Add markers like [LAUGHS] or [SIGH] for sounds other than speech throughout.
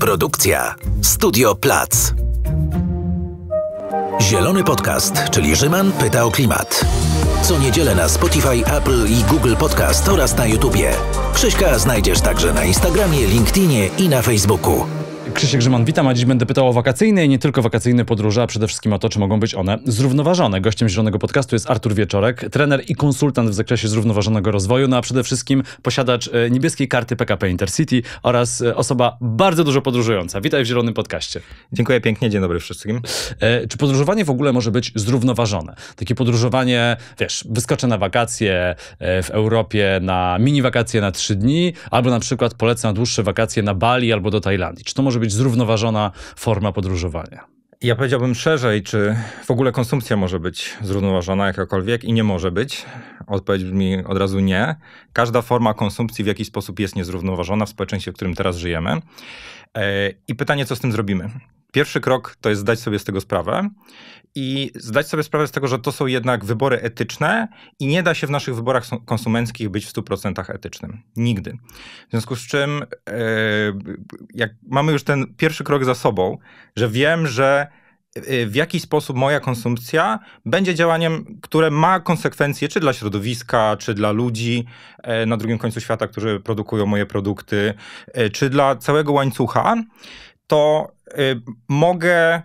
Produkcja Studio Plac. Zielony Podcast, czyli Rzyman pyta o klimat. Co niedzielę na Spotify, Apple i Google Podcast oraz na YouTubie. Krzyśka znajdziesz także na Instagramie, LinkedInie i na Facebooku. Krzysiek Grzyman, witam, a dziś będę pytał o wakacyjne i nie tylko wakacyjne podróże, a przede wszystkim o to, czy mogą być one zrównoważone. Gościem Zielonego Podcastu jest Artur Wieczorek, trener i konsultant w zakresie zrównoważonego rozwoju, no a przede wszystkim posiadacz e, niebieskiej karty PKP Intercity oraz e, osoba bardzo dużo podróżująca. Witaj w Zielonym Podcaście. Dziękuję pięknie, dzień dobry wszystkim. E, czy podróżowanie w ogóle może być zrównoważone? Takie podróżowanie, wiesz, wyskoczę na wakacje e, w Europie, na mini wakacje na trzy dni, albo na przykład polecę na dłuższe wakacje na Bali albo do Tajlandii. Czy to może być być zrównoważona forma podróżowania. Ja powiedziałbym szerzej, czy w ogóle konsumpcja może być zrównoważona jakakolwiek i nie może być. Odpowiedź mi od razu nie. Każda forma konsumpcji w jakiś sposób jest niezrównoważona w społeczeństwie, w którym teraz żyjemy. E, I pytanie, co z tym zrobimy? Pierwszy krok to jest zdać sobie z tego sprawę i zdać sobie sprawę z tego, że to są jednak wybory etyczne i nie da się w naszych wyborach konsumenckich być w 100% etycznym. Nigdy. W związku z czym, e, jak mamy już ten pierwszy krok za sobą, że wiem, że e, w jaki sposób moja konsumpcja będzie działaniem, które ma konsekwencje czy dla środowiska, czy dla ludzi e, na drugim końcu świata, którzy produkują moje produkty, czy dla całego łańcucha, to mogę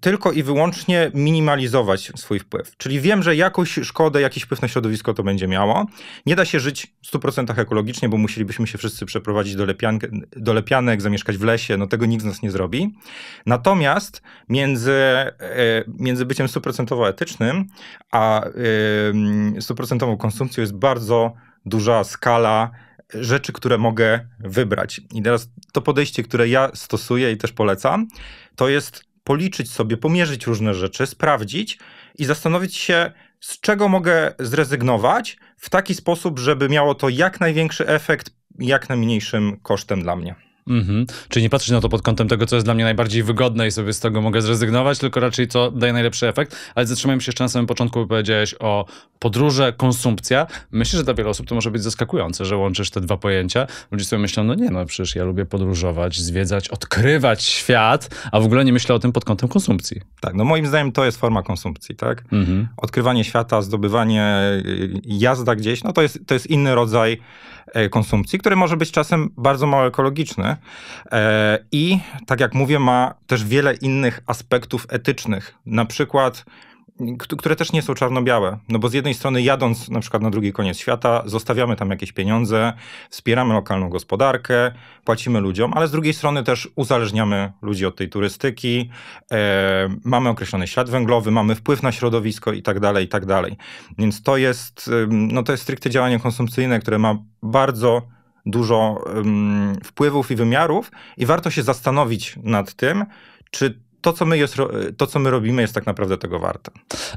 tylko i wyłącznie minimalizować swój wpływ. Czyli wiem, że jakąś szkodę, jakiś wpływ na środowisko to będzie miało. Nie da się żyć w 100% ekologicznie, bo musielibyśmy się wszyscy przeprowadzić do, lepiank, do lepianek, zamieszkać w lesie, no tego nikt z nas nie zrobi. Natomiast między, e, między byciem 100% etycznym, a 100% e, konsumpcją jest bardzo duża skala rzeczy, które mogę wybrać. I teraz to podejście, które ja stosuję i też polecam, to jest policzyć sobie, pomierzyć różne rzeczy, sprawdzić i zastanowić się, z czego mogę zrezygnować w taki sposób, żeby miało to jak największy efekt, jak najmniejszym kosztem dla mnie. Mhm. Czyli nie patrzeć na to pod kątem tego, co jest dla mnie najbardziej wygodne i sobie z tego mogę zrezygnować, tylko raczej co daje najlepszy efekt. Ale zatrzymałem się jeszcze na samym początku, bo powiedziałeś o podróże, konsumpcja. Myślę, że dla wielu osób to może być zaskakujące, że łączysz te dwa pojęcia. Ludzie sobie myślą, no nie, no przecież ja lubię podróżować, zwiedzać, odkrywać świat, a w ogóle nie myślę o tym pod kątem konsumpcji. Tak, no moim zdaniem to jest forma konsumpcji, tak? Mhm. Odkrywanie świata, zdobywanie, y, jazda gdzieś, no to jest, to jest inny rodzaj e, konsumpcji, który może być czasem bardzo mało ekologiczny, E, I tak jak mówię, ma też wiele innych aspektów etycznych. Na przykład które też nie są czarno-białe. No bo z jednej strony jadąc na przykład na drugi koniec świata, zostawiamy tam jakieś pieniądze, wspieramy lokalną gospodarkę, płacimy ludziom, ale z drugiej strony też uzależniamy ludzi od tej turystyki, e, mamy określony ślad węglowy, mamy wpływ na środowisko i tak dalej, i tak dalej. Więc to jest, no to jest stricte działanie konsumpcyjne, które ma bardzo dużo um, wpływów i wymiarów, i warto się zastanowić nad tym, czy to, co my, jest, to, co my robimy, jest tak naprawdę tego warte.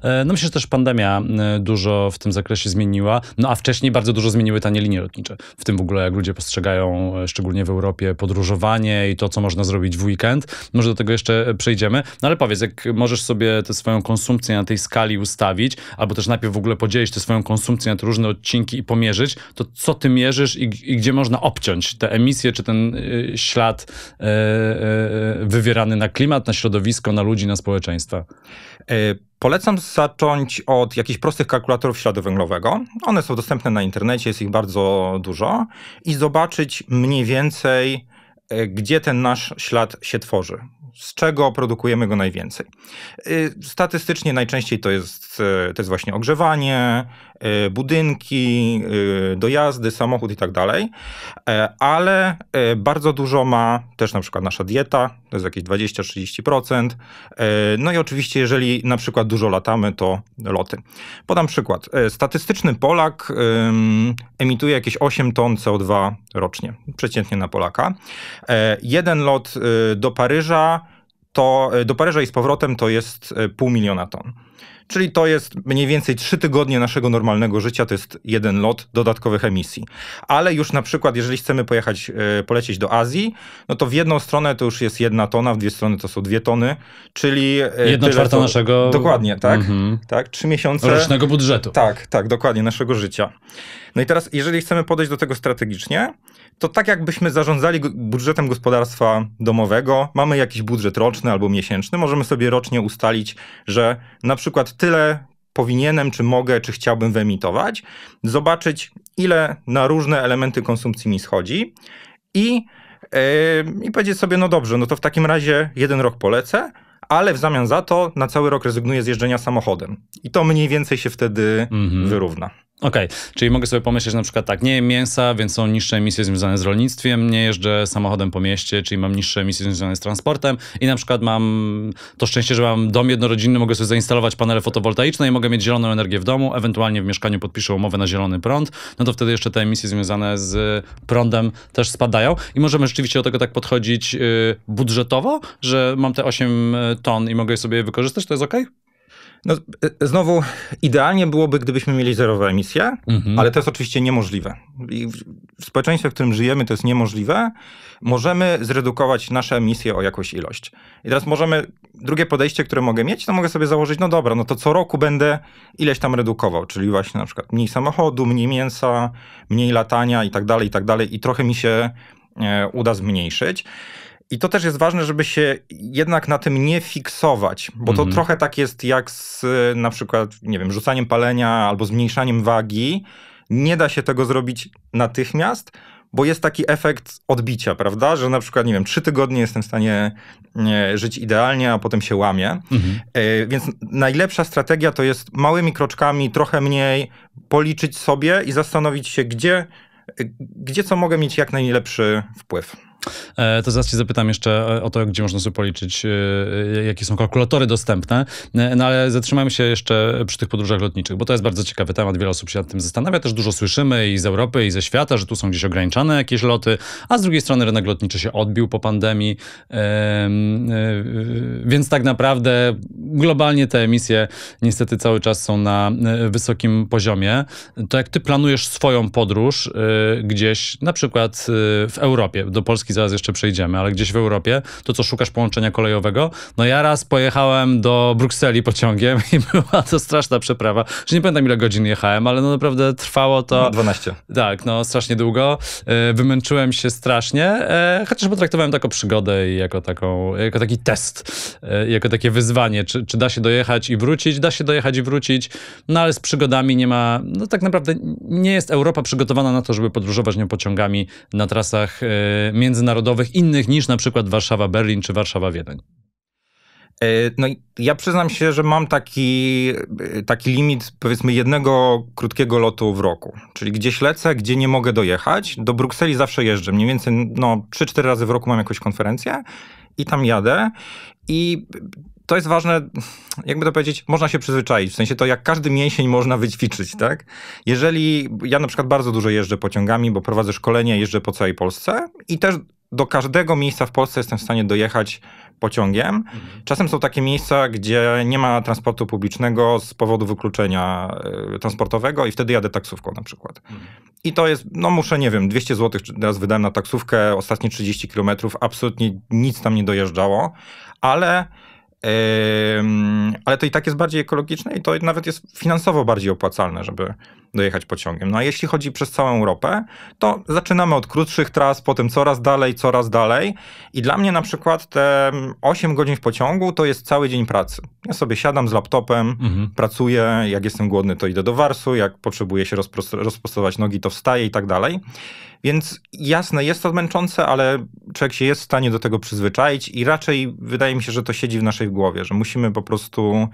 E, no myślę, że też pandemia e, dużo w tym zakresie zmieniła, no a wcześniej bardzo dużo zmieniły tanie linie lotnicze. W tym w ogóle, jak ludzie postrzegają, e, szczególnie w Europie, podróżowanie i to, co można zrobić w weekend. Może do tego jeszcze przejdziemy. No ale powiedz, jak możesz sobie tę swoją konsumpcję na tej skali ustawić, albo też najpierw w ogóle podzielić tę swoją konsumpcję na te różne odcinki i pomierzyć, to co ty mierzysz i, i gdzie można obciąć te emisje, czy ten y, ślad y, y, wywierany na klimat, na środowisko, środowisko, na ludzi, na społeczeństwa? E, polecam zacząć od jakichś prostych kalkulatorów śladu węglowego. One są dostępne na internecie, jest ich bardzo dużo. I zobaczyć mniej więcej, e, gdzie ten nasz ślad się tworzy z czego produkujemy go najwięcej. E, statystycznie najczęściej to jest, to jest właśnie ogrzewanie, E, budynki, e, dojazdy, samochód i tak dalej, e, ale bardzo dużo ma też na przykład nasza dieta, to jest jakieś 20-30%. No i oczywiście, jeżeli na przykład dużo latamy, to loty. Podam przykład. Statystyczny Polak emituje jakieś 8 ton CO2 rocznie, przeciętnie na Polaka. Jeden lot do Paryża to do Paryża i z powrotem to jest pół miliona ton czyli to jest mniej więcej 3 tygodnie naszego normalnego życia, to jest jeden lot dodatkowych emisji. Ale już na przykład, jeżeli chcemy pojechać, e, polecieć do Azji, no to w jedną stronę to już jest jedna tona, w dwie strony to są dwie tony, czyli... E, jedna tyle, czwarta naszego... Dokładnie, tak, mm-hmm. tak, trzy miesiące... Rocznego budżetu. Tak, tak, dokładnie, naszego życia. No i teraz, jeżeli chcemy podejść do tego strategicznie, to tak jakbyśmy zarządzali budżetem gospodarstwa domowego, mamy jakiś budżet roczny albo miesięczny, możemy sobie rocznie ustalić, że na przykład tyle powinienem, czy mogę, czy chciałbym wyemitować, zobaczyć ile na różne elementy konsumpcji mi schodzi i, yy, i powiedzieć sobie, no dobrze, no to w takim razie jeden rok polecę, ale w zamian za to na cały rok rezygnuję z jeżdżenia samochodem. I to mniej więcej się wtedy mhm. wyrówna. Okej, okay. czyli mogę sobie pomyśleć, na przykład tak, nie jem mięsa, więc są niższe emisje związane z rolnictwem, nie jeżdżę samochodem po mieście, czyli mam niższe emisje związane z transportem i na przykład mam to szczęście, że mam dom jednorodzinny, mogę sobie zainstalować panele fotowoltaiczne i mogę mieć zieloną energię w domu, ewentualnie w mieszkaniu podpiszę umowę na zielony prąd, no to wtedy jeszcze te emisje związane z prądem też spadają i możemy rzeczywiście do tego tak podchodzić y, budżetowo, że mam te 8 y, ton i mogę sobie wykorzystać, to jest okej? Okay? No, e, znowu, idealnie byłoby, gdybyśmy mieli zerowe emisje, mhm. ale to jest oczywiście niemożliwe. I w społeczeństwie, w którym żyjemy, to jest niemożliwe. Możemy zredukować nasze emisje o jakąś ilość. I teraz możemy, drugie podejście, które mogę mieć, to mogę sobie założyć, no dobra, no to co roku będę ileś tam redukował, czyli właśnie na przykład mniej samochodu, mniej mięsa, mniej latania i tak dalej, i tak dalej, i trochę mi się e, uda zmniejszyć. I to też jest ważne, żeby się jednak na tym nie fiksować, bo to mhm. trochę tak jest jak z y, na przykład, nie wiem, rzucaniem palenia albo zmniejszaniem wagi. Nie da się tego zrobić natychmiast, bo jest taki efekt odbicia, prawda? Że na przykład, nie wiem, trzy tygodnie jestem w stanie żyć idealnie, a potem się łamię. Mhm. E, więc najlepsza strategia to jest małymi kroczkami, trochę mniej, policzyć sobie i zastanowić się, gdzie, y, gdzie co mogę mieć jak najlepszy wpływ. E, to zaraz cię zapytam jeszcze e, o to, gdzie można sobie policzyć, e, jakie są kalkulatory dostępne, no ale zatrzymamy się jeszcze przy tych podróżach lotniczych, bo to jest bardzo ciekawy temat, wiele osób się nad tym zastanawia, też dużo słyszymy i z Europy, i ze świata, że tu są gdzieś ograniczane jakieś loty, a z drugiej strony rynek lotniczy się odbił po pandemii, więc tak naprawdę globalnie te emisje niestety cały czas są na wysokim poziomie. To jak ty planujesz swoją podróż gdzieś, na przykład w Europie, do Polski zaraz jeszcze przejdziemy, ale gdzieś w Europie, to co szukasz połączenia kolejowego? No ja raz pojechałem do Brukseli pociągiem [LAUGHS] i była to straszna przeprawa. Że nie pamiętam ile godzin jechałem, ale no naprawdę trwało to... 12. Tak, no strasznie długo. E, wymęczyłem się strasznie, e, chociaż potraktowałem taką przygodę i jako, taką, jako taki test, e, jako takie wyzwanie, czy, czy da się dojechać i wrócić. Da się dojechać i wrócić, no ale z przygodami nie ma, no tak naprawdę nie jest Europa przygotowana na to, żeby podróżować nią pociągami na trasach międzynarodowych międzynarodowych innych niż na przykład Warszawa-Berlin czy Warszawa-Wiedeń? E, no ja przyznam się, że mam taki, e, taki limit powiedzmy jednego krótkiego lotu w roku. Czyli gdzieś lecę, gdzie nie mogę dojechać. Do Brukseli zawsze jeżdżę. Mniej więcej no, 3-4 razy w roku mam jakąś konferencję i tam jadę. I to jest ważne, jakby to powiedzieć, można się przyzwyczaić. W sensie to, jak każdy mięsień można wyćwiczyć, tak? Jeżeli ja na przykład bardzo dużo jeżdżę pociągami, bo prowadzę szkolenia, jeżdżę po całej Polsce i też do każdego miejsca w Polsce jestem w stanie dojechać pociągiem. Mhm. Czasem są takie miejsca, gdzie nie ma transportu publicznego z powodu wykluczenia e, transportowego i wtedy jadę taksówką na przykład. Mhm. I to jest, no muszę, nie wiem, 200 zł teraz wydałem na taksówkę, ostatnie 30 kilometrów, absolutnie nic tam nie dojeżdżało, ale ale to i tak jest bardziej ekologiczne i to nawet jest finansowo bardziej opłacalne, żeby dojechać pociągiem. No a jeśli chodzi przez całą Europę, to zaczynamy od krótszych tras, potem coraz dalej, coraz dalej. I dla mnie na przykład te 8 godzin w pociągu to jest cały dzień pracy. Ja sobie siadam z laptopem, mhm. pracuję, jak jestem głodny, to idę do warsu, jak potrzebuję się rozprostować nogi, to wstaję i tak dalej. Więc jasne, jest to męczące, ale człowiek się jest w stanie do tego przyzwyczaić i raczej wydaje mi się, że to siedzi w naszej głowie, że musimy po prostu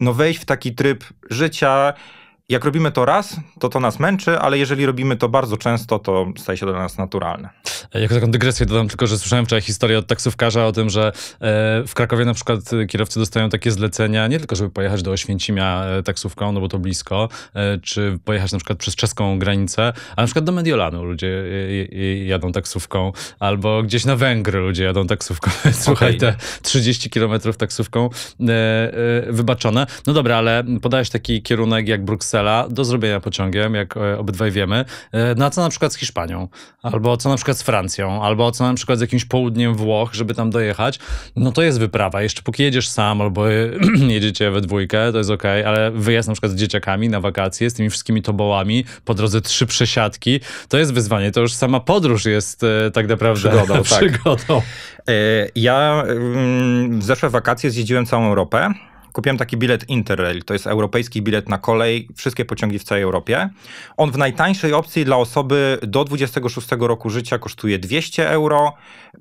no, wejść w taki tryb życia, jak robimy to raz, to to nas męczy, ale jeżeli robimy to bardzo często, to staje się dla nas naturalne. E, jako taką dygresję dodam tylko, że słyszałem wczoraj historię od taksówkarza o tym, że e, w Krakowie na przykład e, kierowcy dostają takie zlecenia, nie tylko żeby pojechać do Oświęcimia taksówką, no bo to blisko, czy pojechać na przykład przez czeską granicę, a na przykład do Mediolanu ludzie jadą taksówką, albo gdzieś na Węgry ludzie jadą taksówką. [LAUGHS] Słuchaj, okay. te 30 kilometrów taksówką wybaczone. No dobra, ale podajesz taki kierunek jak Bruksela, do zrobienia pociągiem, jak e, obydwaj wiemy, no co na przykład z Hiszpanią, albo co na przykład z Francją, albo co na przykład z jakimś południem Włoch, żeby tam dojechać, no to jest wyprawa. Jeszcze póki jedziesz sam albo [CLEARS THROAT] jedziecie we dwójkę, to jest ok, ale wyjazd na przykład z dzieciakami na wakacje, z tymi wszystkimi tobołami, po drodze trzy przesiadki, to jest wyzwanie. To już sama podróż jest e, tak naprawdę przygodą. [LAUGHS] Tak. przygodą. Tak. Ja mm, w zeszłe wakacje zjeździłem całą Europę. Kupiłem taki bilet Interrail, to jest europejski bilet na kolej, wszystkie pociągi w całej Europie. On w najtańszej opcji dla osoby do 26 roku życia kosztuje 200 euro,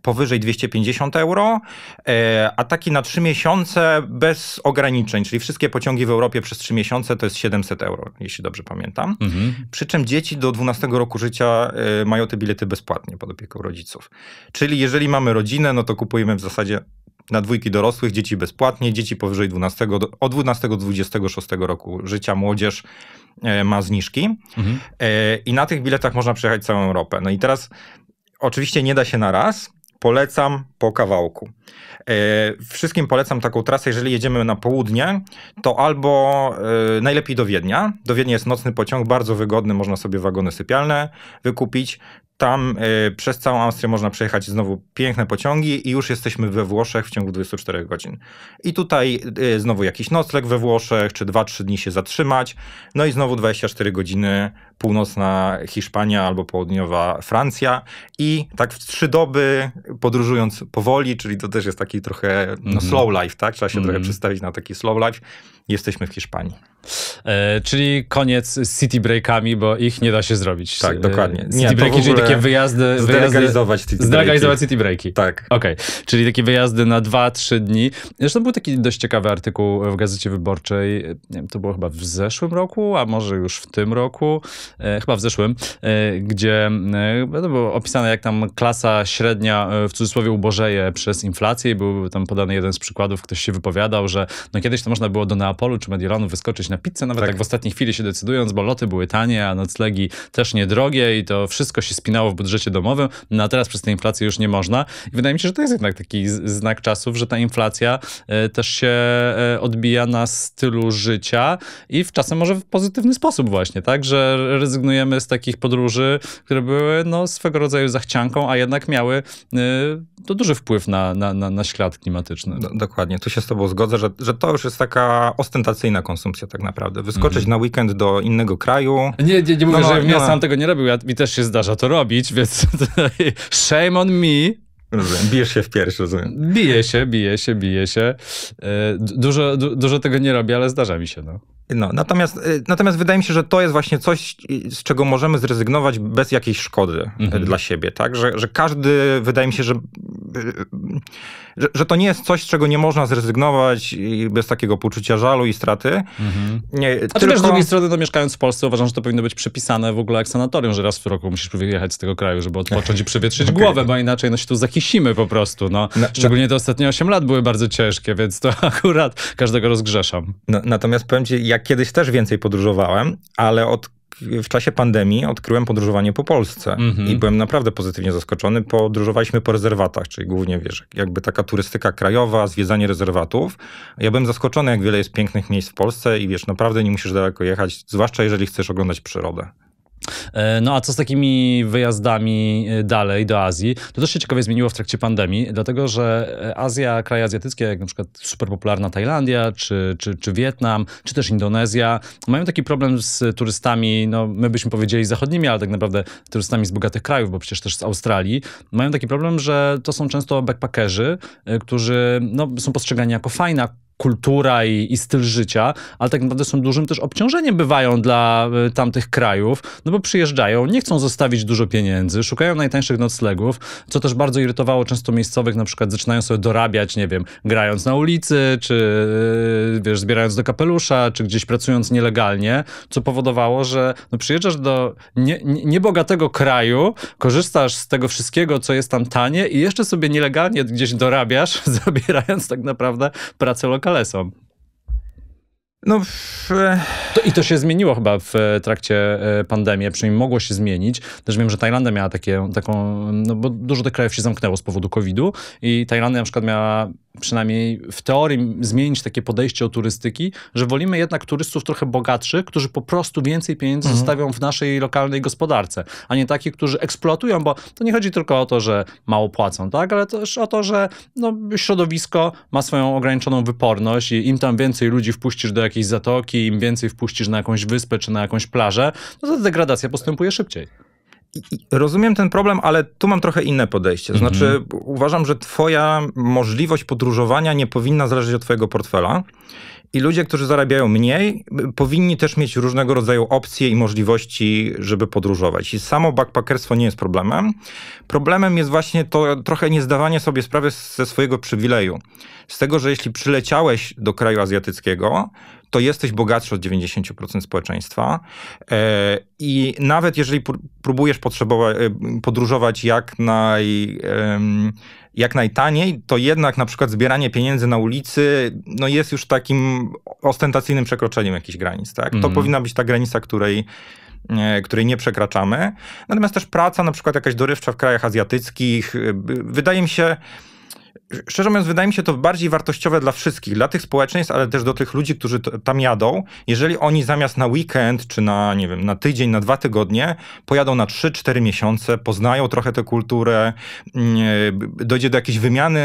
powyżej 250 euro, e, a taki na 3 miesiące bez ograniczeń, czyli wszystkie pociągi w Europie przez 3 miesiące to jest 700 euro, jeśli dobrze pamiętam. Mhm. Przy czym dzieci do 12 roku życia e, mają te bilety bezpłatnie pod opieką rodziców. Czyli jeżeli mamy rodzinę, no to kupujemy w zasadzie na dwójki dorosłych, dzieci bezpłatnie, dzieci powyżej 12, od 12 do 26 roku życia, młodzież e, ma zniżki. Mhm. E, I na tych biletach można przejechać całą Europę. No i teraz oczywiście nie da się na raz, polecam po kawałku. E, wszystkim polecam taką trasę, jeżeli jedziemy na południe, to albo najlepiej do Wiednia. Do Wiednia jest nocny pociąg, bardzo wygodny, można sobie wagony sypialne wykupić. Tam y, przez całą Austrię można przejechać znowu piękne pociągi i już jesteśmy we Włoszech w ciągu 24 godzin. I tutaj y, znowu jakiś nocleg we Włoszech, czy 2-3 dni się zatrzymać, no i znowu 24 godziny północna Hiszpania albo południowa Francja i tak w trzy doby podróżując powoli, czyli to też jest taki trochę no, mhm. slow life, tak? Trzeba się trochę mhm. przestawić na taki slow life. Jesteśmy w Hiszpanii. E, czyli koniec z city breakami, bo ich nie da się zrobić. Tak, dokładnie. E, nie, breaki, czyli takie wyjazdy... Zdelegalizować city breaki. Zdelegalizować city breaki. Tak. Okej, okay. czyli takie wyjazdy na dwa, trzy dni. Zresztą był taki dość ciekawy artykuł w Gazecie Wyborczej, nie wiem, to było chyba w zeszłym roku, a może już w tym roku, E, chyba w zeszłym, e, gdzie e, to było opisane jak tam klasa średnia w cudzysłowie ubożeje przez inflację i był tam podany jeden z przykładów, ktoś się wypowiadał, że no kiedyś to można było do Neapolu czy Mediolanu wyskoczyć na pizzę, nawet tak, tak w ostatniej chwili się decydując, bo loty były tanie, a noclegi też niedrogie i to wszystko się spinało w budżecie domowym, no a teraz przez tę inflację już nie można. I wydaje mi się, że to jest jednak taki znak czasów, że ta inflacja też się odbija na stylu życia i w czasem może w pozytywny sposób właśnie, tak, że rezygnujemy z takich podróży, które były no, swego rodzaju zachcianką, a jednak miały y, to duży wpływ na, na, na, na ślad klimatyczny. Do, no, dokładnie, tu się z tobą zgodzę, że, że to już jest taka ostentacyjna konsumpcja tak naprawdę. Wyskoczyć mhm. na weekend do innego kraju. Nie, nie, nie mówię, no, no że no, ja no. sam tego nie robił, ja, mi też się zdarza to robić, więc [LAUGHS] shame on me. Rozumiem. Bijesz się w piersi, rozumiem. Bije się, bije się, bije się. Y, dużo, dużo tego nie robię, ale zdarza mi się, no. No, natomiast, y, natomiast wydaje mi się, że to jest właśnie coś, y, z czego możemy zrezygnować bez jakiejś szkody y, mhm. dla siebie, tak? Że, że każdy, wydaje mi się, że, że, że, to nie jest coś, z czego nie można zrezygnować bez takiego poczucia żalu i straty. Mhm. Nie, A tylko... z drugiej strony, to mieszkając w Polsce, uważam, że to powinno być przepisane w ogóle jak sanatorium, że raz w roku musisz wyjechać z tego kraju, żeby odpocząć i przewietrzyć [LAUGHS] okay. głowę, bo inaczej no się tu zakisimy po prostu, no. no, no. Szczególnie no. te ostatnie 8 lat były bardzo ciężkie, więc to [LAUGHS] akurat każdego rozgrzeszam. No, natomiast powiem ci, jak tak, kiedyś też więcej podróżowałem, ale od w czasie pandemii odkryłem podróżowanie po Polsce mm-hmm. i byłem naprawdę pozytywnie zaskoczony. Podróżowaliśmy po rezerwatach, czyli głównie wiesz, jakby taka turystyka krajowa, zwiedzanie rezerwatów. Ja byłem zaskoczony, jak wiele jest pięknych miejsc w Polsce i wiesz, naprawdę nie musisz daleko jechać, zwłaszcza jeżeli chcesz oglądać przyrodę. E, no a co z takimi wyjazdami e, dalej do Azji? To też się ciekawie zmieniło w trakcie pandemii, dlatego że e, Azja, kraje azjatyckie, jak na przykład superpopularna Tajlandia, czy, czy, czy Wietnam, czy też Indonezja, mają taki problem z turystami, no my byśmy powiedzieli zachodnimi, ale tak naprawdę turystami z bogatych krajów, bo przecież też z Australii, mają taki problem, że to są często backpackerzy, którzy no, są postrzegani jako fajna kultura i, i styl życia, ale tak naprawdę są dużym też obciążeniem bywają dla y, tamtych krajów, no bo przyjeżdżają, nie chcą zostawić dużo pieniędzy, szukają najtańszych noclegów, co też bardzo irytowało często miejscowych, na przykład zaczynają sobie dorabiać, nie wiem, grając na ulicy, czy y, wiesz, zbierając do kapelusza, czy gdzieś pracując nielegalnie, co powodowało, że no, przyjeżdżasz do niebogatego nie, nie kraju, korzystasz z tego wszystkiego, co jest tam tanie i jeszcze sobie nielegalnie gdzieś dorabiasz, [LAUGHS] zabierając tak naprawdę pracę lokalną ale są. No, w... to, I to się zmieniło chyba w e, trakcie e, pandemii, przynajmniej mogło się zmienić. Też wiem, że Tajlandia miała takie, taką, no bo dużo tych krajów się zamknęło z powodu COVID-u i Tajlandia na przykład miała przynajmniej w teorii zmienić takie podejście do turystyki, że wolimy jednak turystów trochę bogatszych, którzy po prostu więcej pieniędzy mhm. zostawią w naszej lokalnej gospodarce, a nie takich, którzy eksploatują, bo to nie chodzi tylko o to, że mało płacą, tak, ale też o to, że no, środowisko ma swoją ograniczoną wyporność i im tam więcej ludzi wpuścisz do jakiejś zatoki, im więcej wpuścisz na jakąś wyspę czy na jakąś plażę, no to degradacja postępuje szybciej rozumiem ten problem, ale tu mam trochę inne podejście. Znaczy, mhm. uważam, że Twoja możliwość podróżowania nie powinna zależeć od Twojego portfela. I ludzie, którzy zarabiają mniej, powinni też mieć różnego rodzaju opcje i możliwości, żeby podróżować. I samo backpackerstwo nie jest problemem. Problemem jest właśnie to trochę niezdawanie sobie sprawy ze swojego przywileju. Z tego, że jeśli przyleciałeś do kraju azjatyckiego, to jesteś bogatszy od 90% społeczeństwa. E, I nawet jeżeli próbujesz e, podróżować jak naj jak najtaniej, to jednak na przykład zbieranie pieniędzy na ulicy no jest już takim ostentacyjnym przekroczeniem jakichś granic. Tak? Mm. To mhm. powinna być ta granica, której, e, której nie przekraczamy. Natomiast też praca, na przykład jakaś dorywcza w krajach azjatyckich, wydaje mi się, szczerze mówiąc, wydaje mi się to bardziej wartościowe dla wszystkich, dla tych społeczeństw, ale też do tych ludzi, którzy tam jadą. Jeżeli oni zamiast na weekend, czy na, nie wiem, na tydzień, na dwa tygodnie, pojadą na 3-4 miesiące, poznają trochę tę kulturę, mm, e, dojdzie do jakiejś wymiany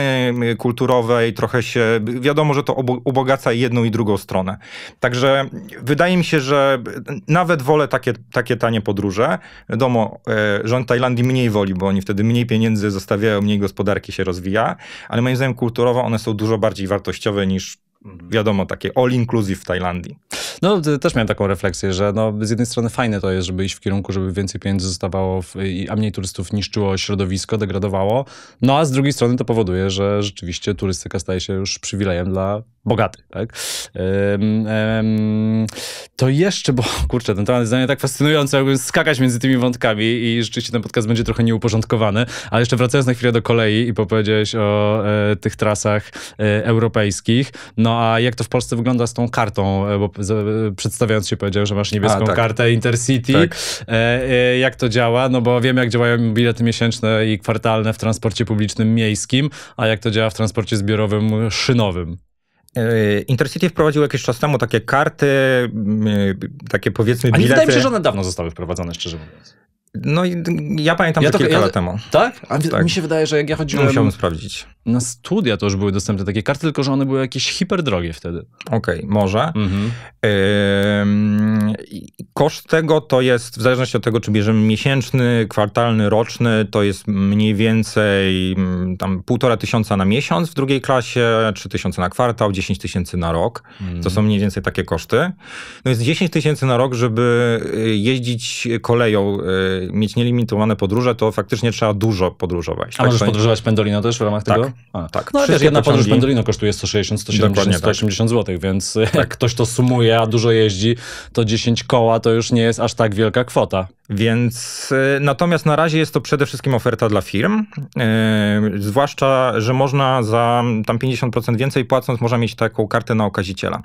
kulturowej, trochę się, wiadomo, że to ubogaca jedną i drugą stronę. Także wydaje mi się, że nawet wolę takie, takie tanie podróże. Wiadomo, e, rząd Tajlandii mniej woli, bo oni wtedy mniej pieniędzy zostawiają, mniej gospodarki się rozwija, ale moim zdaniem kulturowo one są dużo bardziej wartościowe niż Mhm. wiadomo, takie all inclusive w Tajlandii. No, też miałem taką refleksję, że no, z jednej strony fajne to jest, żeby iść w kierunku, żeby więcej pieniędzy zostawało, w, a mniej turystów niszczyło środowisko, degradowało, no a z drugiej strony to powoduje, że rzeczywiście turystyka staje się już przywilejem dla bogatych, tak? Um, um, to jeszcze, bo [LAUGHS] kurczę, ten temat jest dla mnie tak fascynujący, jakbym skakać między tymi wątkami i rzeczywiście ten podcast będzie trochę nieuporządkowany, ale jeszcze wracając na chwilę do kolei i powiedziałeś o e, tych trasach e, europejskich, no a jak to w Polsce wygląda z tą kartą? E, bo e, przedstawiając się powiedział, że masz niebieską a, tak. kartę Intercity. Tak. E, jak to działa? No bo wiem, jak działają bilety miesięczne i kwartalne w transporcie publicznym miejskim, a jak to działa w transporcie zbiorowym szynowym? Intercity wprowadził jakiś czas temu takie karty, takie powiedzmy bilety. A nie wydaje mi się, że one dawno zostały wprowadzone, szczerze mówiąc. No ja pamiętam ja to, kilka ja, lat temu. Tak? A tak. mi się wydaje, że jak ja chodziłem... Musiałem sprawdzić na studia to już były dostępne takie karty, tylko że one były jakieś hiperdrogie wtedy. Okej, okay, może. Mhm. Yy, koszt tego to jest, w zależności od tego, czy bierzemy miesięczny, kwartalny, roczny, to jest mniej więcej mm, tam półtora tysiąca na miesiąc w drugiej klasie, trzy tysiące na kwartał, dziesięć tysięcy na rok. Mhm. To są mniej więcej takie koszty. No jest dziesięć tysięcy na rok, żeby y, jeździć koleją, y, mieć nielimitowane podróże, to faktycznie trzeba dużo podróżować. A tak? możesz podróżować pendolino też w ramach tak, tego? tak. No ale też jedna pociągi... podróż pendolino kosztuje 160, 170, 180 tak. zł, więc tak. jak ktoś to sumuje, a dużo jeździ, to 10 koła to już nie jest aż tak wielka kwota. Więc e, natomiast na razie jest to przede wszystkim oferta dla firm, yy, zwłaszcza, że można za tam 50% więcej płacąc, można mieć taką kartę na okaziciela.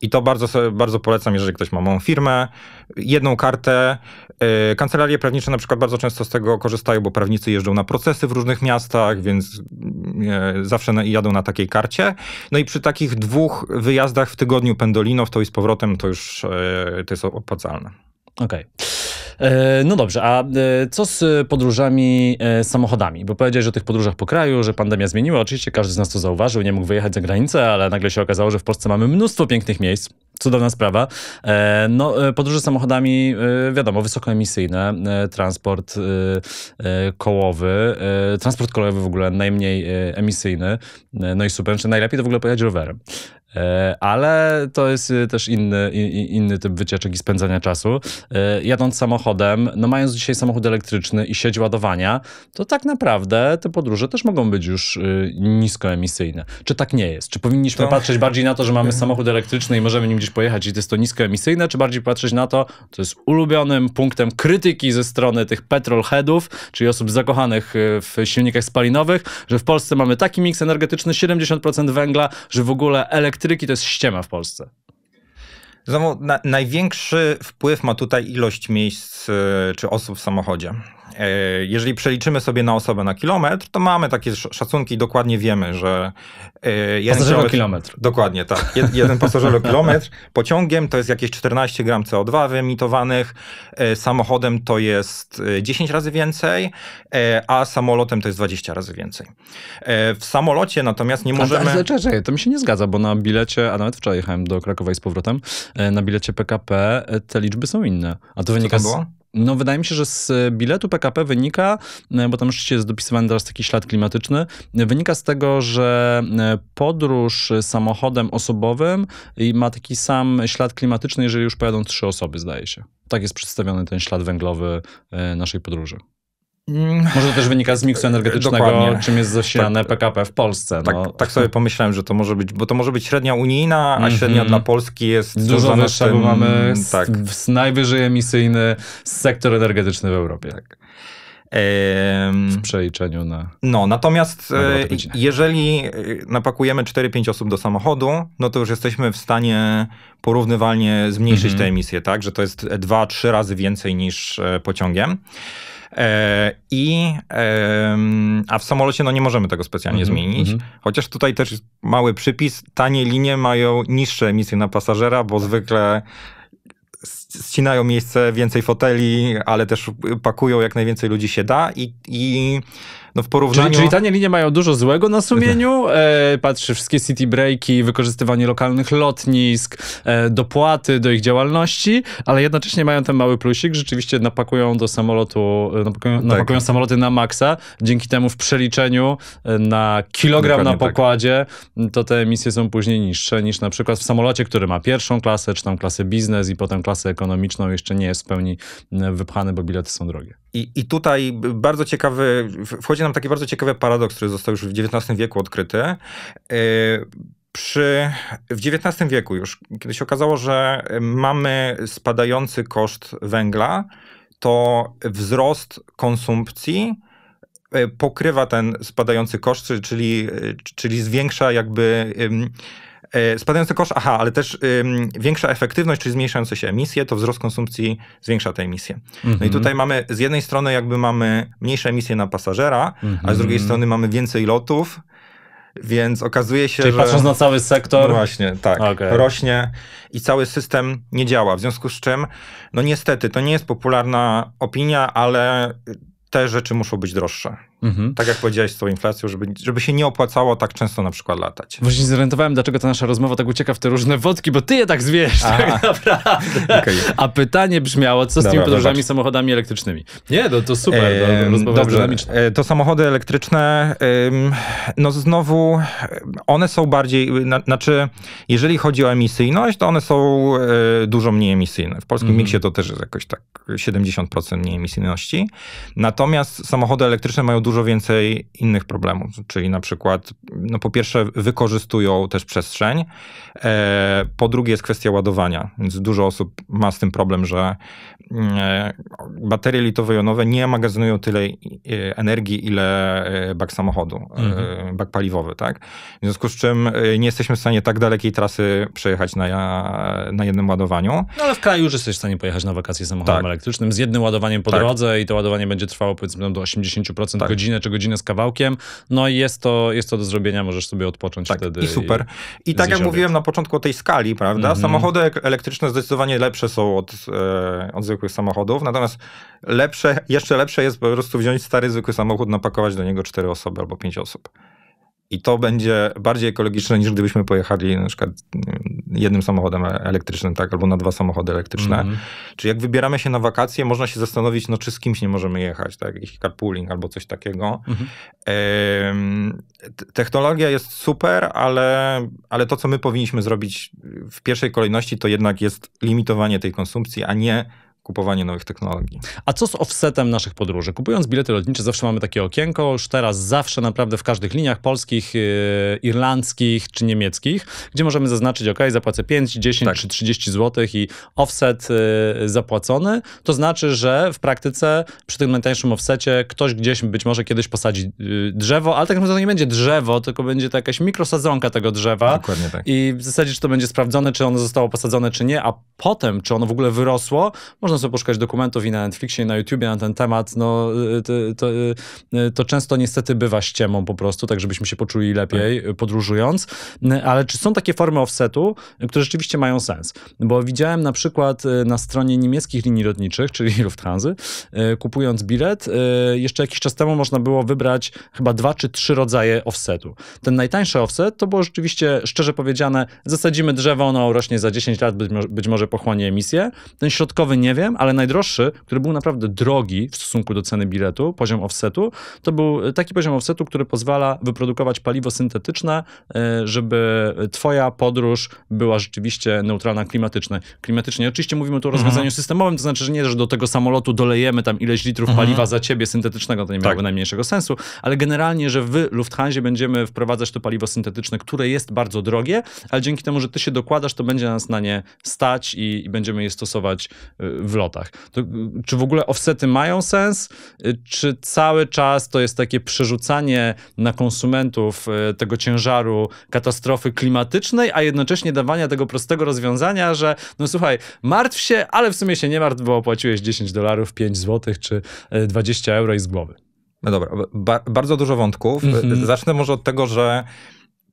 I to bardzo, bardzo polecam, jeżeli ktoś ma małą firmę. Jedną kartę E, kancelarie prawnicze na przykład bardzo często z tego korzystają, bo prawnicy jeżdżą na procesy w różnych miastach, więc mm, e, zawsze jadą na takiej karcie. No i przy takich dwóch wyjazdach w tygodniu pendolino w to i z powrotem to już e, to jest opłacalne. Okej. Okay. E, no dobrze, a e, co z podróżami e, samochodami? Bo powiedziałeś o tych podróżach po kraju, że pandemia zmieniła. Oczywiście każdy z nas to zauważył, nie mógł wyjechać za granicę, ale nagle się okazało, że w Polsce mamy mnóstwo pięknych miejsc. Cudowna sprawa. No, podróże samochodami, wiadomo, wysokoemisyjne, transport kołowy, transport kolejowy w ogóle najmniej emisyjny, no i super, znaczy najlepiej to w ogóle pojechać rowerem. E, ale to jest y, też inny, inny typ wycieczek i spędzania czasu. E, jadąc samochodem, no mając dzisiaj samochód elektryczny i sieć ładowania, to tak naprawdę te podróże też mogą być już y, niskoemisyjne. Czy tak nie jest? Czy powinniśmy to... patrzeć bardziej na to, że mamy samochód elektryczny i możemy nim gdzieś pojechać i to jest to niskoemisyjne, czy bardziej patrzeć na to, co jest ulubionym punktem krytyki ze strony tych petrolheadów, czyli osób zakochanych y, w silnikach spalinowych, że w Polsce mamy taki miks energetyczny, 70% węgla, że w ogóle elektryczny elektryki to jest ściema w Polsce. Znowu na, największy wpływ ma tutaj ilość miejsc y, czy osób w samochodzie. E, jeżeli przeliczymy sobie na osobę na kilometr, to mamy takie szacunki, i dokładnie wiemy, że e, jeden pasażer kilometr. Dokładnie, tak. Jed, jeden pasażer [LAUGHS] kilometr. Pociągiem to jest jakieś 14 gram CO2 wyemitowanych, e, samochodem to jest 10 razy więcej, a samolotem to jest 20 razy więcej. W samolocie natomiast nie możemy... Ale, ale, to mi się nie zgadza, bo na bilecie, a nawet wczoraj jechałem do Krakowa i z powrotem, na bilecie PKP te liczby są inne. A to wynika Co to było? Z no wydaje mi się, że z biletu PKP wynika, e, bo tam rzeczywiście jest dopisywany teraz taki ślad klimatyczny, e, wynika z tego, że e, podróż samochodem osobowym ma taki sam ślad klimatyczny, jeżeli już pojadą trzy osoby, zdaje się. Tak jest przedstawiony ten ślad węglowy naszej podróży. Mm. Może to też wynika z miksu energetycznego, Dokładnie. czym jest zasilane tak, PKP w Polsce. Tak, no. tak, sobie pomyślałem, że to może być, bo to może być średnia unijna, a mhm. średnia mm -hmm. dla Polski jest... Dużo wyższa, bo mamy mm, tak. najwyżej emisyjny sektor energetyczny w Europie. Tak. W przeliczeniu na. No, natomiast na e, jeżeli e, napakujemy 4-5 osób do samochodu, no to już jesteśmy w stanie porównywalnie zmniejszyć mm -hmm. te emisje, tak? Że to jest 2-3 razy więcej niż e, pociągiem. E, I, a w samolocie no nie możemy tego specjalnie mhm, zmienić. Mhm. Chociaż tutaj też jest mały przypis. Tanie linie mają niższe emisje na pasażera, bo tak. zwykle ścinają miejsce więcej foteli, ale też pakują jak najwięcej ludzi się da i, i no w porównaniu... Czyli, czyli tanie linie mają dużo złego na sumieniu, e, patrzy wszystkie city breaki, wykorzystywanie lokalnych lotnisk, e, dopłaty do ich działalności, ale jednocześnie mają ten mały plusik, rzeczywiście napakują do samolotu, e, napakują, tak. napakują samoloty na maksa, dzięki temu w przeliczeniu e, na kilogram Dokładnie na tak. pokładzie, tak. to te emisje są później niższe niż na przykład w samolocie, który ma pierwszą klasę, czy tam klasę biznes i potem klasę ekonomiczną, jeszcze nie jest w pełni wypchany, bo bilety są drogie. I, I tutaj bardzo ciekawy, wchodzi nam taki bardzo ciekawy paradoks, który został już w XIX wieku odkryty. E, przy, w XIX wieku już, kiedy się okazało, że mamy spadający koszt węgla, to wzrost konsumpcji e, pokrywa ten spadający koszt, czyli, czyli zwiększa jakby E, spadający kosz, aha, ale też ym, większa efektywność, czyli zmniejszające się emisje, to wzrost konsumpcji zwiększa te emisje. Mm -hmm. No i mhm. tutaj mamy, z jednej strony jakby mamy mniejsze emisje na pasażera, mm -hmm. a z mhm. drugiej strony mamy więcej lotów, więc okazuje się, Czyli że... patrząc na cały sektor... No właśnie, tak. Okay. Rośnie i cały system nie działa. W związku z czym, no niestety, to nie jest popularna opinia, ale te rzeczy muszą być droższe. Mhm. Tak jak powiedziałeś z tą inflacją, żeby, żeby się nie opłacało tak często na przykład latać. Właśnie zorientowałem, dlaczego ta nasza rozmowa tak ucieka w te różne wodki, bo ty je tak zwiesz Aha. tak naprawdę. Okay. A pytanie brzmiało, co z tymi podróżami samochodami elektrycznymi? Nie, no to super, eee, rozmowa dobrze. dynamiczna. E, to samochody elektryczne, ym, no znowu one są bardziej, na, znaczy jeżeli chodzi o emisyjność, to one są y, dużo mniej emisyjne. W polskim mhm. miksie to też jest jakoś tak 70% mniej emisyjności. Natomiast samochody elektryczne mają dużo dużo więcej innych problemów, czyli na przykład, no po pierwsze, wykorzystują też przestrzeń, e, po drugie jest kwestia ładowania, więc dużo osób ma z tym problem, że mm, e, baterie litowo-jonowe nie magazynują tyle e, energii, ile e, bak samochodu, e, mhm. bak paliwowy, tak? W związku z czym nie jesteśmy w stanie tak dalekiej trasy przejechać na, na jednym ładowaniu. No ale w kraju już jesteś w stanie pojechać na wakacje samochodem tak. elektrycznym z jednym ładowaniem po tak. drodze i to ładowanie będzie trwało powiedzmy do 80% tak. godziny godzinę czy godzinę z kawałkiem. No i jest to, jest to do zrobienia, możesz sobie odpocząć tak, wtedy. I super. I, i tak jak mówiłem na początku o tej skali, prawda? Mm -hmm. Samochody elektryczne zdecydowanie lepsze są od, e, od zwykłych samochodów, natomiast lepsze, jeszcze lepsze jest po prostu wziąć stary zwykły samochód, napakować do niego cztery osoby albo pięć osób. I to będzie bardziej ekologiczne niż gdybyśmy pojechali na przykład jednym samochodem elektrycznym, tak? Albo na dwa samochody elektryczne. Mhm. Czyli jak wybieramy się na wakacje, można się zastanowić, no czy z kimś nie możemy jechać, tak? Jakiś carpooling albo coś takiego. Mhm. technologia jest super, ale, ale to, co my powinniśmy zrobić w pierwszej kolejności, to jednak jest limitowanie tej konsumpcji, a nie kupowanie nowych technologii. A co z offsetem naszych podróży? Kupując bilety lotnicze zawsze mamy takie okienko, już teraz zawsze naprawdę w każdych liniach polskich, yy, irlandzkich czy niemieckich, gdzie możemy zaznaczyć, ok, zapłacę 5, 10 tak. czy 30 zł i offset yy, zapłacony. To znaczy, że w praktyce przy tym najtańszym offsetie ktoś gdzieś być może kiedyś posadzi yy, drzewo, ale tak naprawdę to nie będzie drzewo, tylko będzie to jakaś mikrosadzonka tego drzewa. Dokładnie tak. I w zasadzie, czy to będzie sprawdzone, czy ono zostało posadzone, czy nie, a potem, czy ono w ogóle wyrosło, można można sobie poszukać dokumentów i na Netflixie, i na YouTubie na ten temat, no y, to, to, y, y, to często niestety bywa ściemą po prostu, tak żebyśmy się poczuli lepiej tak. podróżując, ale czy są takie formy offsetu, które rzeczywiście mają sens? Bo widziałem na przykład na stronie niemieckich linii lotniczych, czyli [LAUGHS] Lufthansa, kupując bilet, jeszcze jakiś czas temu można było wybrać chyba dwa czy trzy rodzaje offsetu. Ten najtańszy offset to było rzeczywiście, szczerze powiedziane, zasadzimy drzewo, ono rośnie za 10 lat, być może pochłonie emisję. Ten środkowy nie wiem, wiem, ale najdroższy, który był naprawdę drogi w stosunku do ceny biletu, poziom offsetu, to był taki poziom offsetu, który pozwala wyprodukować paliwo syntetyczne, e, żeby twoja podróż była rzeczywiście neutralna klimatycznie. klimatycznie. Oczywiście mówimy tu o mhm. rozwiązaniu mhm. systemowym, to znaczy, że nie, że do tego samolotu dolejemy tam ileś litrów mhm. paliwa za ciebie syntetycznego, to nie tak. miałoby najmniejszego sensu, ale generalnie, że w Lufthansa będziemy wprowadzać to paliwo syntetyczne, które jest bardzo drogie, ale dzięki temu, że ty się dokładasz, to będzie nas na nie stać i, i będziemy je stosować e, w w lotach. To, y, czy w ogóle offsety mają sens? Y, czy cały czas to jest takie przerzucanie na konsumentów y, tego ciężaru katastrofy klimatycznej, a jednocześnie dawania tego prostego rozwiązania, że no słuchaj, martw się, ale w sumie się nie martw, bo opłaciłeś 10 dolarów, 5 zł czy 20 euro i z głowy. No dobra, ba bardzo dużo wątków. Mm -hmm. Zacznę może od tego, że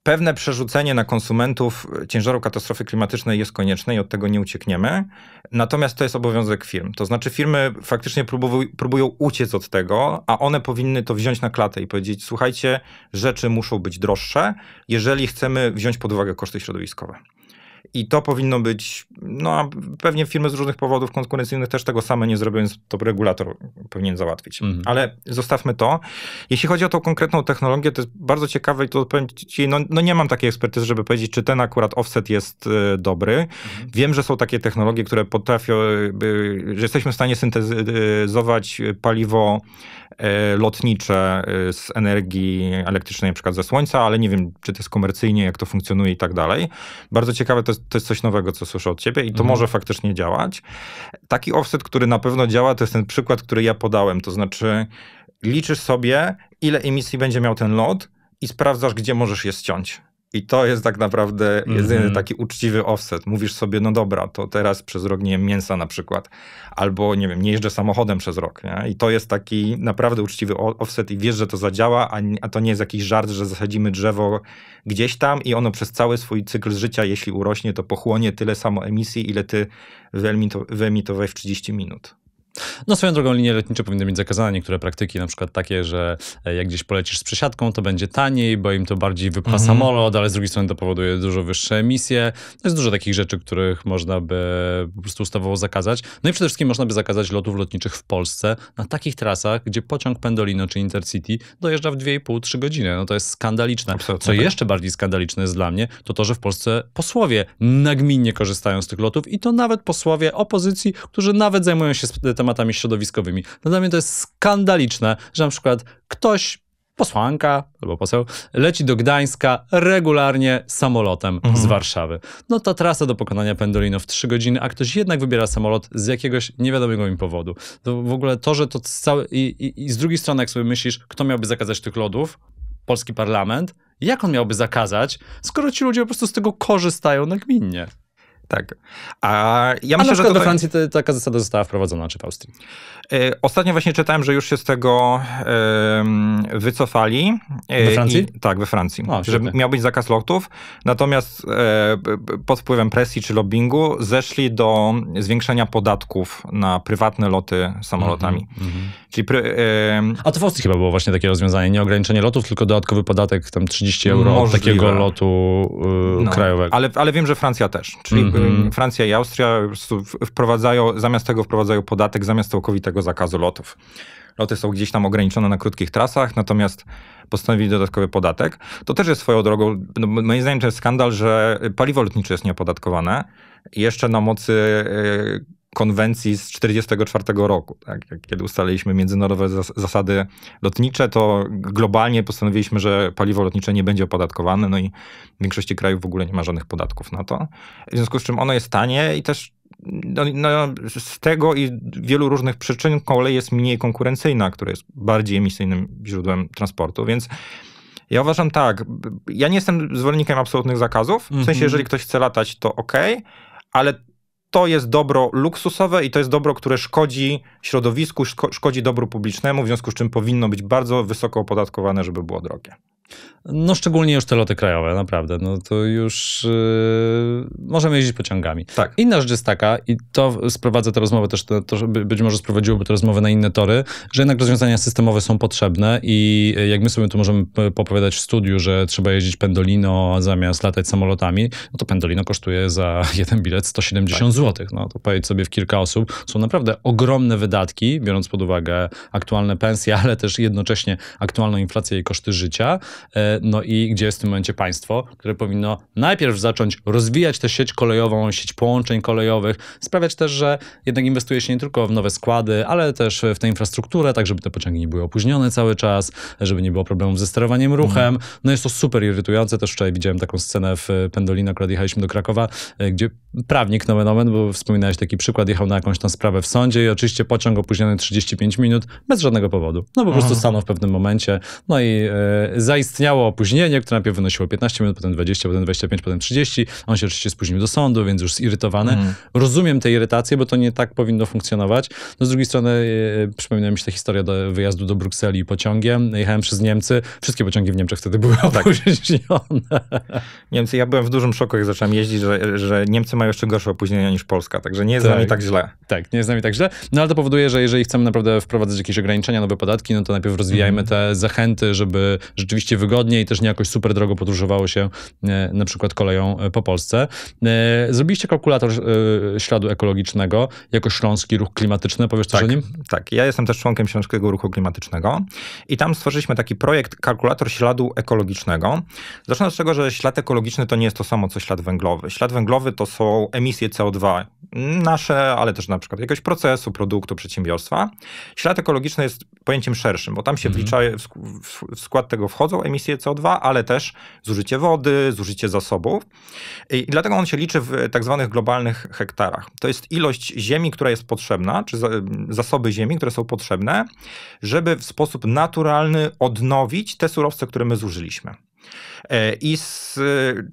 pewne przerzucenie na konsumentów ciężaru katastrofy klimatycznej jest konieczne i od tego nie uciekniemy. Natomiast to jest obowiązek firm. To znaczy, firmy faktycznie próbują, próbują uciec od tego, a one powinny to wziąć na klatę i powiedzieć: Słuchajcie, rzeczy muszą być droższe, jeżeli chcemy wziąć pod uwagę koszty środowiskowe. I to powinno być, no a pewnie firmy z różnych powodów konkurencyjnych też tego same nie zrobią, więc to regulator powinien załatwić. Mhm. Ale zostawmy to. Jeśli chodzi o tą konkretną technologię, to jest bardzo ciekawe i to powiem ci, no, no nie mam takiej ekspertyzy, żeby powiedzieć, czy ten akurat offset jest y, dobry. Mhm. Wiem, że są takie technologie, które potrafią, y, że jesteśmy w stanie syntezować e, paliwo lotnicze z energii elektrycznej, na przykład ze słońca, ale nie wiem, czy to jest komercyjnie, jak to funkcjonuje i tak dalej. Bardzo ciekawe to jest, to jest coś nowego, co słyszę od ciebie i to mhm. może faktycznie działać. Taki offset, który na pewno działa, to jest ten przykład, który ja podałem. To znaczy, liczysz sobie, ile emisji będzie miał ten lot i sprawdzasz, gdzie możesz je ściąć. I to jest tak naprawdę jedyny mm -hmm. taki uczciwy offset. Mówisz sobie, no dobra, to teraz przez rok nie jem mięsa na przykład, albo nie wiem, nie jeżdżę samochodem przez rok. Nie? I to jest taki naprawdę uczciwy offset i wiesz, że to zadziała, a, a to nie jest jakiś żart, że zasadzimy drzewo gdzieś tam i ono przez cały swój cykl życia, jeśli urośnie, to pochłonie tyle samo emisji, ile ty wyemito w 30 minut. No swoją drogą linie lotnicze powinny mieć zakazane niektóre praktyki, na przykład takie, że e, jak gdzieś polecisz z przesiadką, to będzie taniej, bo im to bardziej wypcha mhm. samolot, ale z drugiej strony to powoduje dużo wyższe emisje. No, jest dużo takich rzeczy, których można by po prostu ustawowo zakazać. No i przede wszystkim można by zakazać lotów lotniczych w Polsce na takich trasach, gdzie pociąg Pendolino czy Intercity dojeżdża w 2,5-3 godziny. No to jest skandaliczne. Absolutnie. Co tak. jeszcze bardziej skandaliczne jest dla mnie, to to, że w Polsce posłowie nagminnie korzystają z tych lotów i to nawet posłowie opozycji, którzy nawet zajmują się tematem tematami środowiskowymi. No dla mnie to jest skandaliczne, że na przykład ktoś posłanka albo poseł leci do Gdańska regularnie samolotem mhm. z Warszawy. No ta trasa do pokonania Pendolino w 3 godziny, a ktoś jednak wybiera samolot z jakiegoś niewiadomego im powodu. To w ogóle to, że to całe... I, i, I z drugiej strony, jak sobie myślisz, kto miałby zakazać tych lodów? Polski parlament? Jak on miałby zakazać, skoro ci ludzie po prostu z tego korzystają nagminnie? Tak. A ja myślę, A na że we Francji taka zasada została wprowadzona, czy w Austrii? E, ostatnio właśnie czytałem, że już się z tego wycofali. E, we Francji? I, tak, we Francji. O, że miał być zakaz lotów, natomiast e, pod wpływem presji czy lobbingu zeszli do zwiększenia podatków na prywatne loty samolotami. Mhm, mhm. Czyli A to w Austrii chyba było właśnie takie rozwiązanie, nie ograniczenie lotów, tylko dodatkowy podatek, tam 30 euro od takiego lotu y, no. krajowego. Ale, ale wiem, że Francja też, czyli mhm mm. Francja i Austria wprowadzają, zamiast tego wprowadzają podatek, zamiast całkowitego zakazu lotów. Loty są gdzieś tam ograniczone na krótkich trasach, natomiast postanowili dodatkowy podatek. To też jest swoją drogą, no, moim zdaniem to jest skandal, że paliwo lotnicze jest nieopodatkowane. Jeszcze na mocy y, konwencji z 1944 roku. Tak? Kiedy ustaliliśmy międzynarodowe zasady lotnicze, to globalnie postanowiliśmy, że paliwo lotnicze nie będzie opodatkowane, no i w większości krajów w ogóle nie ma żadnych podatków na to. W związku z czym ono jest tanie i też no, no, z tego i wielu różnych przyczyn kolej jest mniej konkurencyjna, która jest bardziej emisyjnym źródłem transportu, więc ja uważam tak, ja nie jestem zwolennikiem absolutnych zakazów, w sensie mhm. jeżeli ktoś chce latać, to ok, ale to jest dobro luksusowe i to jest dobro, które szkodzi środowisku, szko szkodzi dobru publicznemu, w związku z czym powinno być bardzo wysoko opodatkowane, żeby było drogie. No szczególnie już te loty krajowe, naprawdę. No to już yy, możemy jeździć pociągami. Tak. Inna rzecz jest taka, i to sprowadza tę rozmowę też, to, to być może sprowadziłoby tę rozmowę na inne tory, że jednak rozwiązania systemowe są potrzebne i y, jak my sobie tu możemy y, popowiadać w studiu, że trzeba jeździć pendolino zamiast latać samolotami, no to pendolino kosztuje za [LAUGHS] jeden bilet 170 tak. zł. No to powiedz sobie w kilka osób, są naprawdę ogromne wydatki, biorąc pod uwagę aktualne pensje, [LAUGHS] ale też jednocześnie aktualną inflację i koszty życia, E, no i gdzie jest w tym momencie państwo, które powinno najpierw zacząć rozwijać tę sieć kolejową, sieć połączeń kolejowych, sprawiać też, że jednak inwestuje się nie tylko w nowe składy, ale też w tę infrastrukturę, tak żeby te pociągi nie były opóźnione cały czas, żeby nie było problemów ze sterowaniem mhm. ruchem. No jest to super irytujące. Też wczoraj widziałem taką scenę w Pendolino, akurat jechaliśmy do Krakowa, e, gdzie prawnik, nomen omen, bo wspominałeś taki przykład, jechał na jakąś tam sprawę w sądzie i oczywiście pociąg opóźniony 35 minut bez żadnego powodu. No po prostu stanął w pewnym momencie, no i e, zaistniał istniało opóźnienie, które najpierw wynosiło 15 minut, potem 20, potem 25, potem 30. On się oczywiście spóźnił do sądu, więc już zirytowany. Mm. Rozumiem tę irytację, bo to nie tak powinno funkcjonować. No z drugiej strony e, przypomina mi się ta historia do wyjazdu do Brukseli pociągiem. Jechałem przez Niemcy. Wszystkie pociągi w Niemczech wtedy były [LAUGHS] tak. opóźnione. Niemcy, ja byłem w dużym szoku, jak zacząłem jeździć, że, że Niemcy mają jeszcze gorsze opóźnienia niż Polska, także nie jest tak. z nami tak. tak źle. Tak, nie jest z nami tak źle. No ale to powoduje, że jeżeli chcemy naprawdę wprowadzać jakieś ograniczenia, nowe podatki, no to najpierw rozwijajmy mm. te zachęty, żeby rzeczywiście wygodnie i też nie jakoś super drogo podróżowało się e, na przykład koleją e, po Polsce. E, zrobiliście kalkulator śladu ekologicznego jako Śląski Ruch Klimatyczny. Powiesz coś tak, o nim? Tak, ja jestem też członkiem Śląskiego Ruchu Klimatycznego i tam stworzyliśmy taki projekt kalkulator śladu ekologicznego. Zacznę od tego, że ślad ekologiczny to nie jest to samo co ślad węglowy. Ślad węglowy to są emisje CO2 nasze, ale też na przykład jakiegoś procesu, produktu, przedsiębiorstwa. Ślad ekologiczny jest pojęciem szerszym, bo tam się mhm. wlicza, w skład tego wchodzą emisję CO2, ale też zużycie wody, zużycie zasobów. I dlatego on się liczy w tak zwanych globalnych hektarach. To jest ilość ziemi, która jest potrzebna, czy zasoby ziemi, które są potrzebne, żeby w sposób naturalny odnowić te surowce, które my zużyliśmy. E, I z,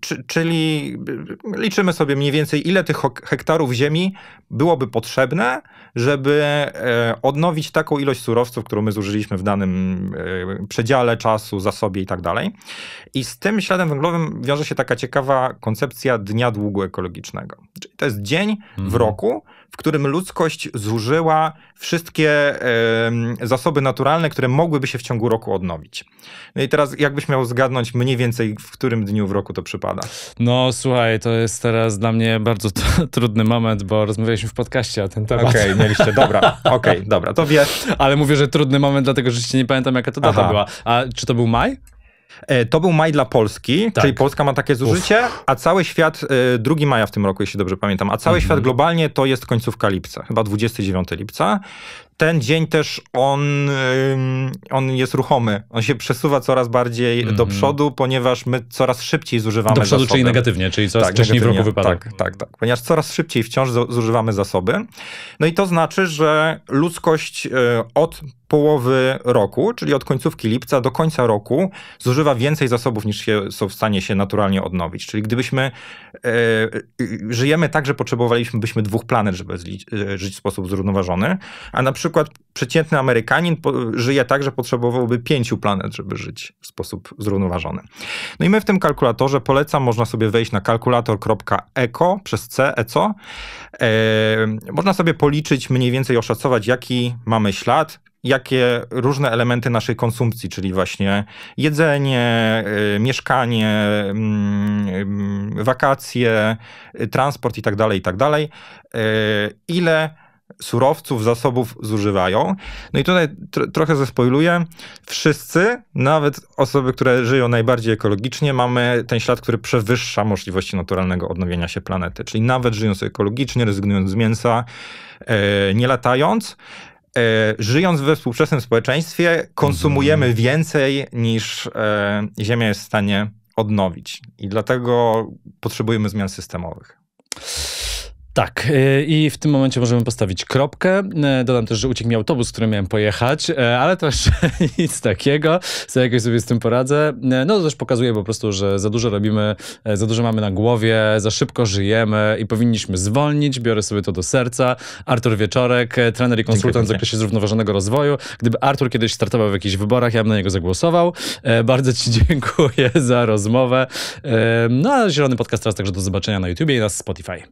czy, czyli y, liczymy sobie mniej więcej, ile tych hektarów ziemi byłoby potrzebne, żeby e, odnowić taką ilość surowców, którą my zużyliśmy w danym e, przedziale czasu, zasobie i tak dalej. I z tym śladem węglowym wiąże się taka ciekawa koncepcja dnia długu ekologicznego. Czyli to jest dzień mhm. w roku, w którym ludzkość zużyła wszystkie y, zasoby naturalne, które mogłyby się w ciągu roku odnowić. No i teraz, jakbyś miał zgadnąć mniej więcej, w którym dniu w roku to przypada? No, słuchaj, to jest teraz dla mnie bardzo [LAUGHS] trudny moment, bo rozmawialiśmy w podcaście o tym temat. Okej, okay, [LAUGHS] mieliście, dobra, okej, okay, dobra, to wiesz. Ale mówię, że trudny moment, dlatego że nie pamiętam, jaka to data Aha. była. A czy to był maj? E, to był maj dla Polski, tak. czyli Polska ma takie zużycie, Uf. a cały świat, 2 e, maja w tym roku, jeśli dobrze pamiętam, a cały mhm. świat globalnie to jest końcówka lipca, chyba 29 lipca ten dzień też on, on jest ruchomy. On się przesuwa coraz bardziej mm -hmm. do mhm. przodu, ponieważ my coraz szybciej zużywamy zasoby. Do przodu, zasobem. czyli negatywnie, czyli coraz tak, wcześniej w roku wypada. Tak, tak, tak. Ponieważ coraz szybciej wciąż zużywamy zasoby. No i to znaczy, że ludzkość y, od połowy roku, czyli od końcówki lipca do końca roku, zużywa więcej zasobów niż się, są w stanie się naturalnie odnowić. Czyli gdybyśmy e, y, y, żyjemy tak, że potrzebowaliśmy byśmy dwóch planet, żeby e, żyć w sposób zrównoważony, a na przykład przykład przeciętny Amerykanin żyje tak, że potrzebowałby pięciu planet, żeby żyć w sposób zrównoważony. No i my w tym kalkulatorze polecam, można sobie wejść na kalkulator.eco przez C, eco. E, można sobie policzyć, mniej więcej oszacować, jaki mamy ślad, jakie różne elementy naszej konsumpcji, czyli właśnie jedzenie, e, mieszkanie, mm, e, mm, wakacje, e, transport i i tak dalej tak dalej. ile surowców, zasobów zużywają. No i tutaj tr trochę zespoiluję. Wszyscy, nawet osoby, które żyją najbardziej ekologicznie, mamy ten ślad, który przewyższa możliwości naturalnego odnowienia się planety. Czyli nawet żyjąc ekologicznie, rezygnując z mięsa, e, nie latając, e, żyjąc we współczesnym społeczeństwie, konsumujemy mhm. więcej niż e, Ziemia jest w stanie odnowić. I dlatego potrzebujemy zmian systemowych. Tak, y, i w tym momencie możemy postawić kropkę. Y, dodam też, że uciekł mi autobus, który miałem pojechać, y, ale to jeszcze [LAUGHS] nic takiego, sobie jakoś sobie z tym poradzę. No to też pokazuje po prostu, że za dużo robimy, za dużo mamy na głowie, za szybko żyjemy i powinniśmy zwolnić, biorę sobie to do serca. Artur Wieczorek, trener i konsultant w zakresie zrównoważonego rozwoju. Gdyby Artur kiedyś startował w jakichś wyborach, ja bym na niego zagłosował. Bardzo ci [LAUGHS] dziękuję za rozmowę. No a Zielony Podcast teraz także do zobaczenia na YouTubie i na Spotify.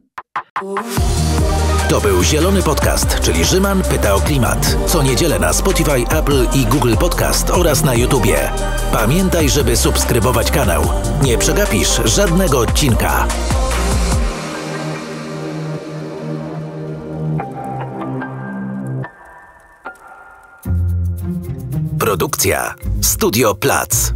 To był Zielony Podcast, czyli Rzyman pyta o klimat. Co niedzielę na Spotify, Apple i Google Podcast oraz na YouTubie. Pamiętaj, żeby subskrybować kanał. Nie przegapisz żadnego odcinka. Produkcja Studio Plac.